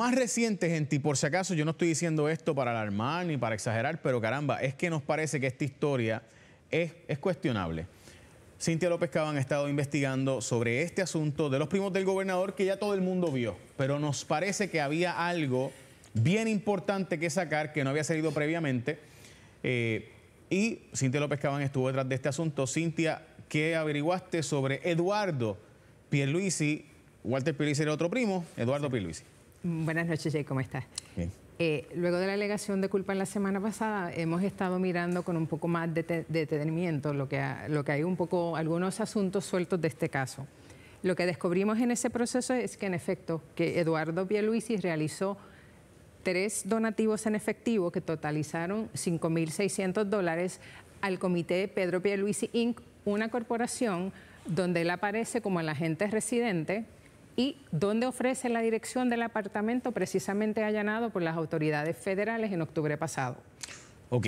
más reciente, gente, por si acaso yo no estoy diciendo esto para alarmar ni para exagerar, pero caramba, es que nos parece que esta historia es, cuestionable. Cintia López Caban ha estado investigando sobre este asunto de los primos del gobernador que ya todo el mundo vio, pero nos parece que había algo bien importante que sacar que no había salido previamente. Eh, y Cintia López Caban estuvo detrás de este asunto. Cintia, ¿qué averiguaste sobre Eduardo Pierluisi? Walter Pierluisi era otro primo, Eduardo Pierluisi. Buenas noches, Jay, ¿cómo estás? Eh, luego de la alegación de culpa en la semana pasada, hemos estado mirando con un poco más de detenimiento lo que, lo que hay un poco, algunos asuntos sueltos de este caso. Lo que descubrimos en ese proceso es que, en efecto, que Eduardo Pierluisi realizó tres donativos en efectivo que totalizaron 5.600 dólares al comité Pedro Pierluisi Inc., una corporación donde él aparece como el agente residente y dónde ofrece la dirección del apartamento precisamente allanado por las autoridades federales en octubre pasado. Ok,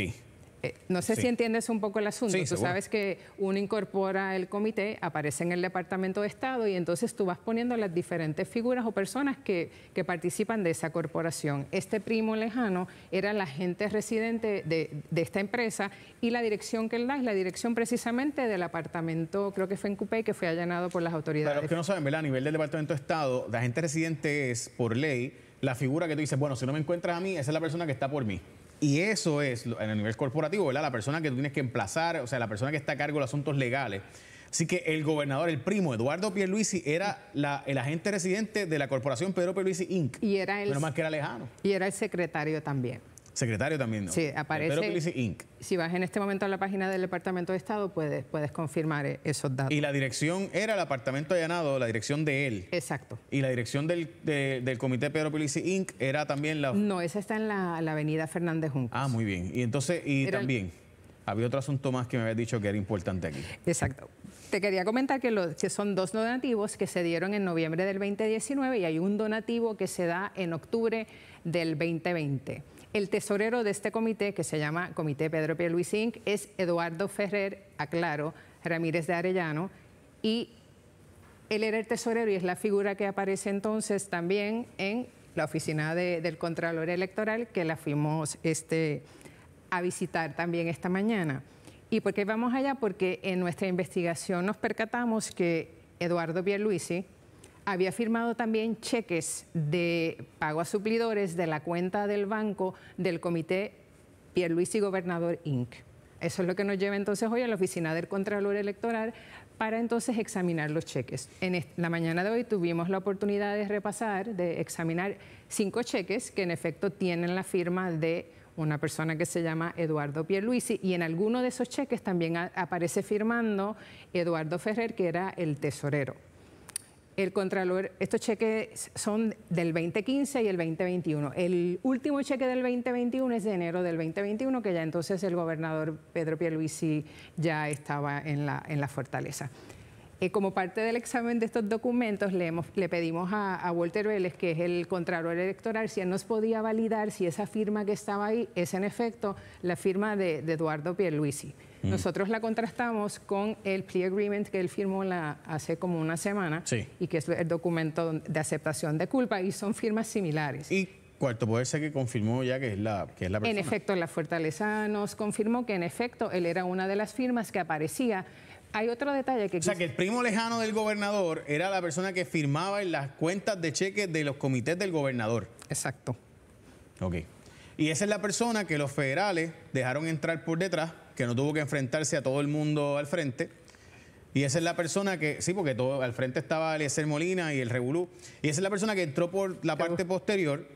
eh, no sé si entiendes un poco el asunto. tú sabes que uno incorpora el comité, aparece en el Departamento de Estado y entonces tú vas poniendo las diferentes figuras o personas que, que participan de esa corporación. Este primo lejano era la gente residente de, esta empresa y la dirección que él da es la dirección precisamente del apartamento, creo que fue en Coupé, que fue allanado por las autoridades. Pero que no saben, A nivel del Departamento de Estado, la gente residente es, por ley, la figura que tú dices, bueno, si no me encuentras a mí, esa es la persona que está por mí. Y eso es, en el nivel corporativo, ¿verdad? La persona que tú tienes que emplazar, o sea, la persona que está a cargo de los asuntos legales. Así que el gobernador, el primo, Eduardo Pierluisi, era el agente residente de la corporación Pedro Pierluisi Inc. Y era el, más que era lejano. Y era el secretario también. Secretario también, ¿no? Sí, aparece. Inc. Si vas en este momento a la página del Departamento de Estado, puedes, puedes confirmar e-, esos datos. Y la dirección era el apartamento allanado, la dirección de él. Exacto. Y la dirección del, Comité Pedro Pilisi Inc. era también la. No, esa está en la, avenida Fernández Juncos. Ah, muy bien. Y entonces, y también. Había otro asunto más que me habías dicho que era importante aquí. Exacto. Te quería comentar que, que, son dos donativos que se dieron en noviembre del 2019 y hay un donativo que se da en octubre del 2020. El tesorero de este comité, que se llama Comité Pedro Pierluisi Inc., es Eduardo Ferrer, aclaro, Ramírez de Arellano, y él era el tesorero y es la figura que aparece entonces también en la oficina del Contralor Electoral, que la fuimos este, a visitar también esta mañana. ¿Y por qué vamos allá? Porque en nuestra investigación nos percatamos que Eduardo Pierluisi había firmado también cheques de pago a suplidores de la cuenta del banco del Comité Pierluisi Gobernador Inc. Eso es lo que nos lleva entonces hoy a la oficina del Contralor Electoral para entonces examinar los cheques. En la mañana de hoy tuvimos la oportunidad de repasar, de examinar cinco cheques que en efecto tienen la firma de una persona que se llama Eduardo Pierluisi y en alguno de esos cheques también aparece firmando Eduardo Ferrer, que era el tesorero el Contralor, estos cheques son del 2015 y el 2021. El último cheque del 2021 es de enero del 2021, que ya entonces el gobernador Pedro Pierluisi ya estaba en la, fortaleza. Eh, como parte del examen de estos documentos, le, le pedimos a, Walter Vélez, que es el Contralor Electoral, si él nos podía validar si esa firma que estaba ahí es en efecto la firma de, de Eduardo Pierluisi. Nosotros la contrastamos con el plea agreement que él firmó hace como una semana y que es el documento de aceptación de culpa y son firmas similares. Y cuarto puede ser que confirmó ya que es la, que es la persona. En efecto, la fortaleza nos confirmó que en efecto él era una de las firmas que aparecía hay otro detalle que... O sea, que el primo lejano del gobernador era la persona que firmaba en las cuentas de cheques de los comités del gobernador. Exacto. Ok. Y esa es la persona que los federales dejaron entrar por detrás que no tuvo que enfrentarse a todo el mundo al frente. Y esa es la persona que, sí, porque todo al frente estaba Eliezer Molina y el Revolú. Y esa es la persona que entró por la parte posterior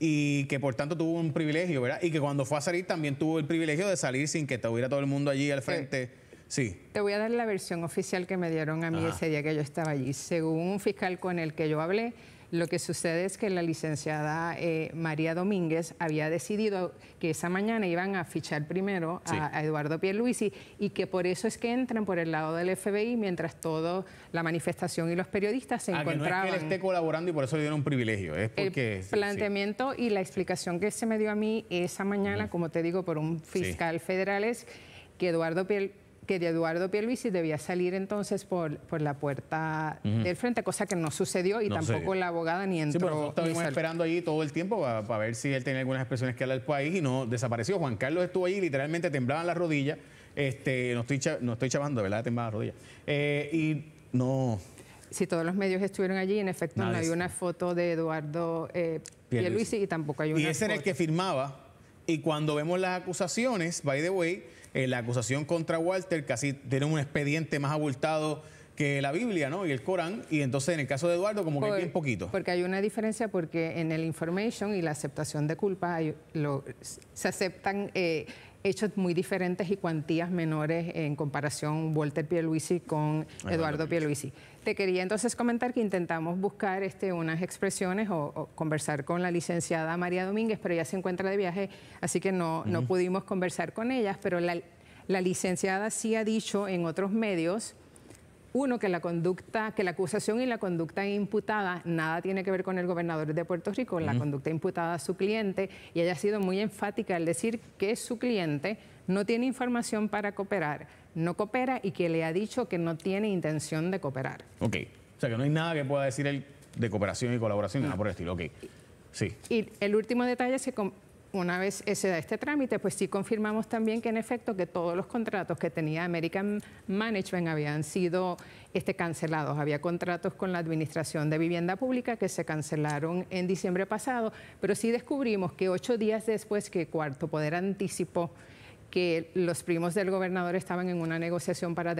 y que por tanto tuvo un privilegio, ¿verdad? Y que cuando fue a salir también tuvo el privilegio de salir sin que estuviera todo el mundo allí al frente. Sí. Te voy a dar la versión oficial que me dieron a mí ese día que yo estaba allí. Según un fiscal con el que yo hablé, lo que sucede es que la licenciada eh, María Domínguez había decidido que esa mañana iban a fichar primero a, Eduardo Piel Eduardo Pierluisi y que por eso es que entran por el lado del FBI mientras toda la manifestación y los periodistas se encontraban. Ah, que no que él esté colaborando y por eso le dieron un privilegio. Es porque, el planteamiento y la explicación que se me dio a mí esa mañana, como te digo, por un fiscal federal es que Eduardo Pierluisi que Eduardo Pierluisi debía salir entonces por, por la puerta del frente, cosa que no sucedió y tampoco la abogada ni entró. Sí, pero estábamos esperando allí todo el tiempo para, ver si él tenía algunas expresiones que hablar al país y no desapareció. Juan Carlos estuvo allí, literalmente temblaban las rodillas. Este, no, estoy no estoy chavando, ¿verdad? Temblaban las rodillas. Eh, y no... Si todos los medios estuvieron allí, en efecto no hay una foto de Eduardo eh, Pierluisi. y tampoco hay una Y ese era el que firmaba y cuando vemos las acusaciones, by the way, la acusación contra Walter casi tiene un expediente más abultado que la Biblia, ¿no? Y el Corán. Y entonces en el caso de Eduardo, como que bien poquito. Porque hay una diferencia porque en el information y la aceptación de culpa hay, lo, se aceptan eh, hechos muy diferentes y cuantías menores en comparación Walter Pieluisi con Eduardo, Pieluisi. Te quería entonces comentar que intentamos buscar este, unas expresiones o, conversar con la licenciada María Domínguez, pero ella se encuentra de viaje, así que no, pudimos conversar con ella, pero la, la licenciada sí ha dicho en otros medios uno, que la conducta, que la acusación y la conducta imputada nada tiene que ver con el gobernador de Puerto Rico, la conducta imputada a su cliente, y haya sido muy enfática al decir que su cliente no tiene información para cooperar, no coopera y que le ha dicho que no tiene intención de cooperar. Ok, o sea que no hay nada que pueda decir él de cooperación y colaboración, nada por el estilo, ok. Sí. Y el último detalle se una vez se da este trámite, pues sí confirmamos también que en efecto que todos los contratos que tenía American Management habían sido este, cancelados. Había contratos con la Administración de Vivienda Pública que se cancelaron en diciembre pasado, pero sí descubrimos que ocho días después que Cuarto Poder anticipó que los primos del gobernador estaban en una negociación para,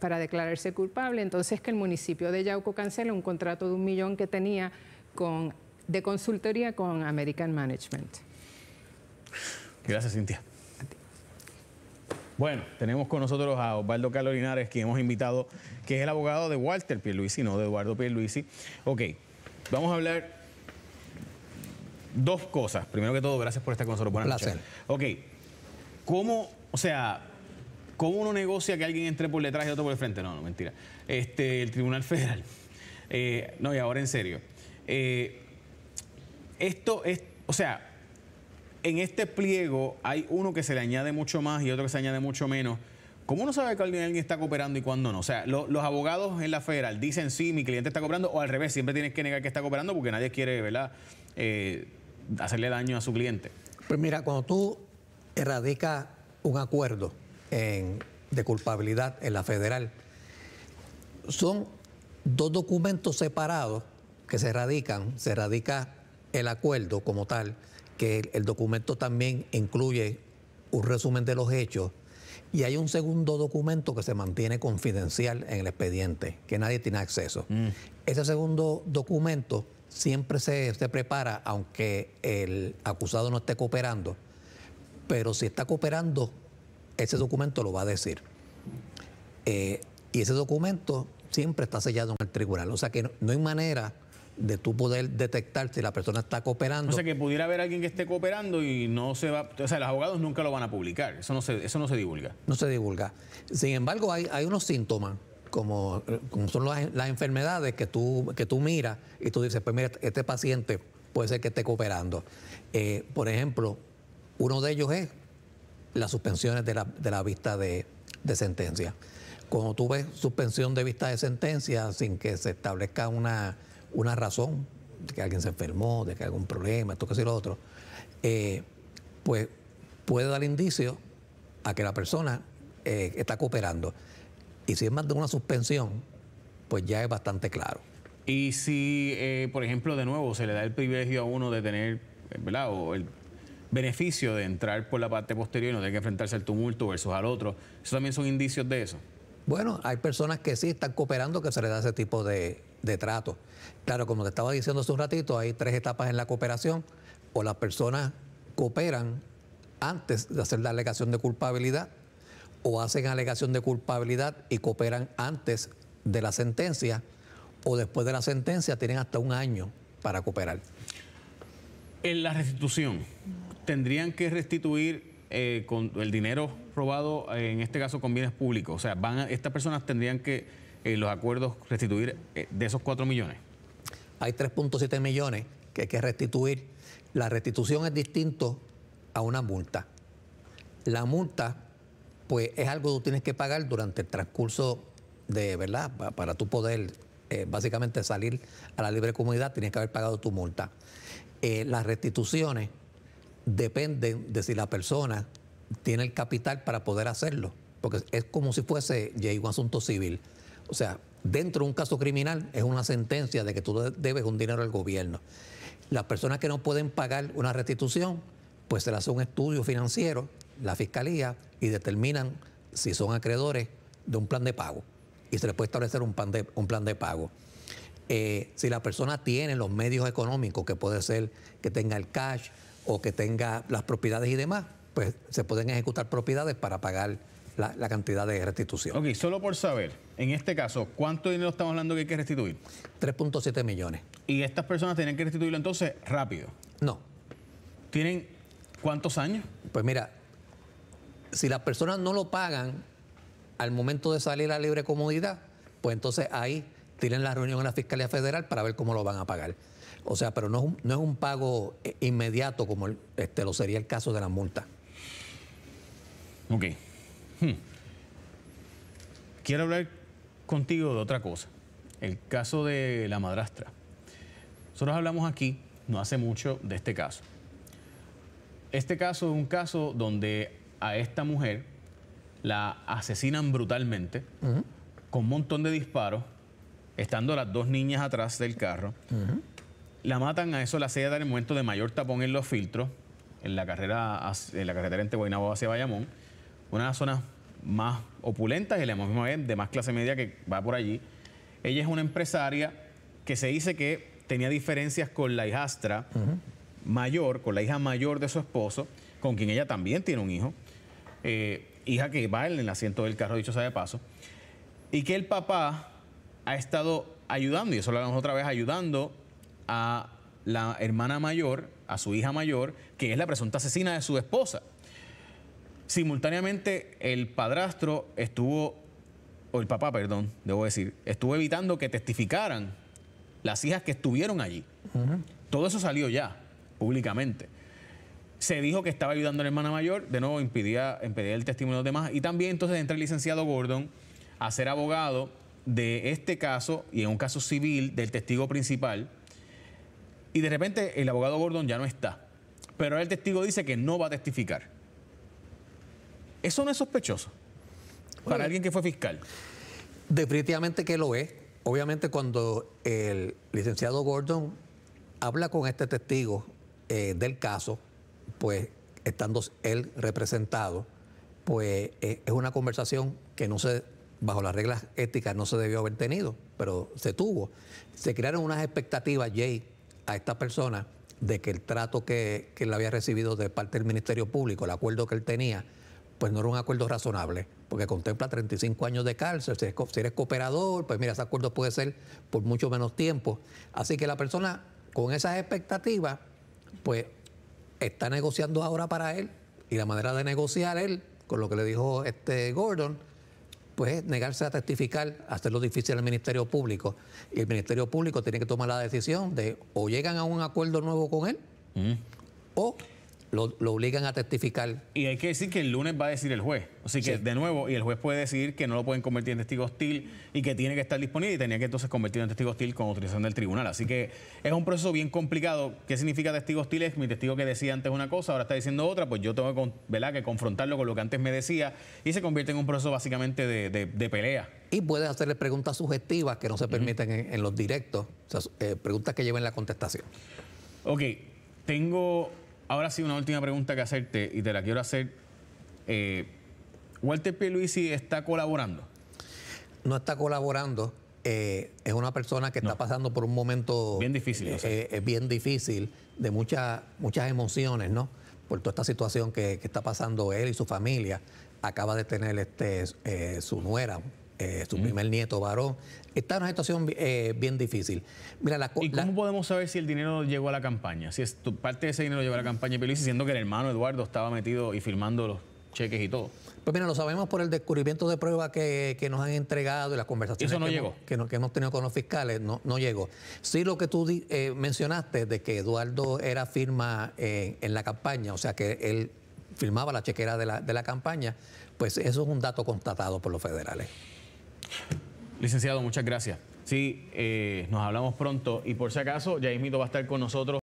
para declararse culpable, entonces que el municipio de Yauco cancela un contrato de un millón que tenía con, de consultoría con American Management. Gracias, Cintia. Bueno, tenemos con nosotros a Osvaldo Carlos Linares, quien hemos invitado, que es el abogado de Walter Pierluisi, no de Eduardo Pierluisi. Ok, vamos a hablar dos cosas. Primero que todo, gracias por estar con nosotros. Buenas placer. Ok, ¿cómo, o sea, cómo uno negocia que alguien entre por detrás y otro por el frente? No, no, mentira. Este, el Tribunal Federal. Eh, no, y ahora en serio. Eh, esto es, o sea, en este pliego hay uno que se le añade mucho más y otro que se añade mucho menos. ¿Cómo uno sabe que alguien está cooperando y cuándo no? O sea, los abogados en la federal dicen sí, mi cliente está cooperando, o al revés, siempre tienes que negar que está cooperando porque nadie quiere, ¿verdad?, eh, hacerle daño a su cliente. Pues mira, cuando tú erradicas un acuerdo de culpabilidad en la federal, son dos documentos separados que se erradican... se erradica el acuerdo como tal que el, documento también incluye un resumen de los hechos y hay un segundo documento que se mantiene confidencial en el expediente, que nadie tiene acceso. Mm. Ese segundo documento siempre se, prepara, aunque el acusado no esté cooperando, pero si está cooperando, ese documento lo va a decir. Eh, y ese documento siempre está sellado en el tribunal, o sea que no hay manera de tú poder detectar si la persona está cooperando. O sea, que pudiera haber alguien que esté cooperando y no se va... O sea, los abogados nunca lo van a publicar, eso no se, eso no se divulga. No se divulga. Sin embargo, hay, hay unos síntomas, como, son las, enfermedades que tú, que tú miras y tú dices, pues mira, este paciente puede ser que esté cooperando. Eh, por ejemplo, uno de ellos es las suspensiones de la, vista de, de sentencia. Cuando tú ves suspensión de vista de sentencia sin que se establezca una una razón de que alguien se enfermó, de que hay algún problema, esto que si lo otro, eh, pues puede dar indicio a que la persona eh, está cooperando. Y si es más de una suspensión, pues ya es bastante claro. Y si, eh, por ejemplo, de nuevo se le da el privilegio a uno de tener, ¿verdad? O el beneficio de entrar por la parte posterior y no tener que enfrentarse al tumulto versus al otro, ¿eso también son indicios de eso? Bueno, hay personas que sí están cooperando que se le da ese tipo de, de trato. Claro, como te estaba diciendo hace un ratito, hay tres etapas en la cooperación. O las personas cooperan antes de hacer la alegación de culpabilidad, o hacen alegación de culpabilidad y cooperan antes de la sentencia, o después de la sentencia tienen hasta un año para cooperar. En la restitución, tendrían que restituir eh, con el dinero robado, en este caso con bienes públicos. O sea, van estas personas tendrían que ...y eh, los acuerdos restituir eh, de esos 4 millones? Hay 3.7 millones que hay que restituir. La restitución es distinto a una multa. La multa, pues, es algo que tú tienes que pagar durante el transcurso de, ¿verdad? Para, tú poder eh, básicamente salir a la libre comunidad, tienes que haber pagado tu multa. las restituciones dependen de si la persona tiene el capital para poder hacerlo, porque es como si fuese ya un asunto civil. O sea, dentro de un caso criminal es una sentencia de que tú debes un dinero al gobierno. Las personas que no pueden pagar una restitución, pues se le hace un estudio financiero, la fiscalía, y determinan si son acreedores de un plan de pago. Y se les puede establecer un plan de, pago. Eh, si la persona tiene los medios económicos, que puede ser que tenga el cash o que tenga las propiedades y demás, pues se pueden ejecutar propiedades para pagar la, cantidad de restitución. Ok, solo por saber, en este caso, ¿cuánto dinero estamos hablando que hay que restituir? 3.7 millones. ¿Y estas personas tienen que restituirlo entonces rápido? No. ¿Tienen cuántos años? Pues mira, si las personas no lo pagan al momento de salir a libre comodidad, pues entonces ahí tienen la reunión en la Fiscalía Federal para ver cómo lo van a pagar. O sea, pero no es un, pago eh, inmediato como este, lo sería el caso de la multa. Ok. Hmm. quiero hablar contigo de otra cosa, el caso de la madrastra. Nosotros hablamos aquí no hace mucho de este caso. Este caso es un caso donde a esta mujer la asesinan brutalmente, con un montón de disparos, estando las dos niñas atrás del carro. La matan a eso, la hacía dar el momento de mayor tapón en los filtros, en la, carrera, en la carretera entre Guaynabo hacia Bayamón una de las zonas más opulentas y la de más clase media que va por allí. Ella es una empresaria que se dice que tenía diferencias con la hijastra mayor, con la hija mayor de su esposo, con quien ella también tiene un hijo, eh, hija que va en el asiento del carro, dicho sea de paso, y que el papá ha estado ayudando, y eso lo hablamos otra vez, ayudando a la hermana mayor, a su hija mayor, que es la presunta asesina de su esposa. Simultáneamente, el padrastro estuvo, o el papá, perdón, debo decir, estuvo evitando que testificaran las hijas que estuvieron allí. Todo eso salió ya, públicamente. Se dijo que estaba ayudando a la hermana mayor, de nuevo impedía, impedía el testimonio de los demás. Y también entonces entra el licenciado Gordon a ser abogado de este caso y en un caso civil del testigo principal. Y de repente el abogado Gordon ya no está. Pero el testigo dice que no va a testificar. ¿Eso no es sospechoso para alguien que fue fiscal? Definitivamente que lo es. Obviamente cuando el licenciado Gordon habla con este testigo eh, del caso, pues estando él representado, pues eh, es una conversación que no se, bajo las reglas éticas, no se debió haber tenido, pero se tuvo. Se crearon unas expectativas, Jay, a esta persona de que el trato que él había recibido de parte del Ministerio Público, el acuerdo que él tenía, pues no era un acuerdo razonable, porque contempla 35 años de cárcel, si eres, cooperador, pues mira, ese acuerdo puede ser por mucho menos tiempo. Así que la persona con esas expectativas, pues está negociando ahora para él, y la manera de negociar él, con lo que le dijo este Gordon, pues negarse a testificar, hacerlo difícil al Ministerio Público. Y el Ministerio Público tiene que tomar la decisión de o llegan a un acuerdo nuevo con él, mm. o lo, obligan a testificar. Y hay que decir que el lunes va a decir el juez. Así que, de nuevo, y el juez puede decir que no lo pueden convertir en testigo hostil y que tiene que estar disponible y tenía que entonces convertirlo en testigo hostil con autorización del tribunal. Así que es un proceso bien complicado. ¿Qué significa testigo hostil? Es mi testigo que decía antes una cosa, ahora está diciendo otra, pues yo tengo que, confrontarlo con lo que antes me decía y se convierte en un proceso básicamente de, pelea. Y puedes hacerle preguntas subjetivas que no se permiten en, los directos, o sea, eh, preguntas que lleven la contestación. Ok, tengo Ahora sí, una última pregunta que hacerte y te la quiero hacer. Eh, ¿Walter P. Luisi está colaborando? No está colaborando. Eh, es una persona que está pasando por un momento... Bien difícil. Eh, bien difícil, de muchas muchas emociones, ¿no? Por toda esta situación que, está pasando él y su familia. Acaba de tener este, su nuera, eh, su primer nieto varón. Está en una situación eh, bien difícil. ¿Y cómo podemos saber si el dinero llegó a la campaña? Si es, parte de ese dinero llegó a la campaña de siendo que el hermano Eduardo estaba metido y firmando los cheques y todo. Pues mira, lo sabemos por el descubrimiento de pruebas que, nos han entregado y las conversaciones que, Hemos, tenido con los fiscales, no, llegó. Sí, lo que tú eh, mencionaste de que Eduardo era firma eh, en, la campaña, o sea que él firmaba la chequera de la campaña, pues eso es un dato constatado por los federales. Licenciado, muchas gracias. Sí, eh, nos hablamos pronto y por si acaso, Yaismito va a estar con nosotros.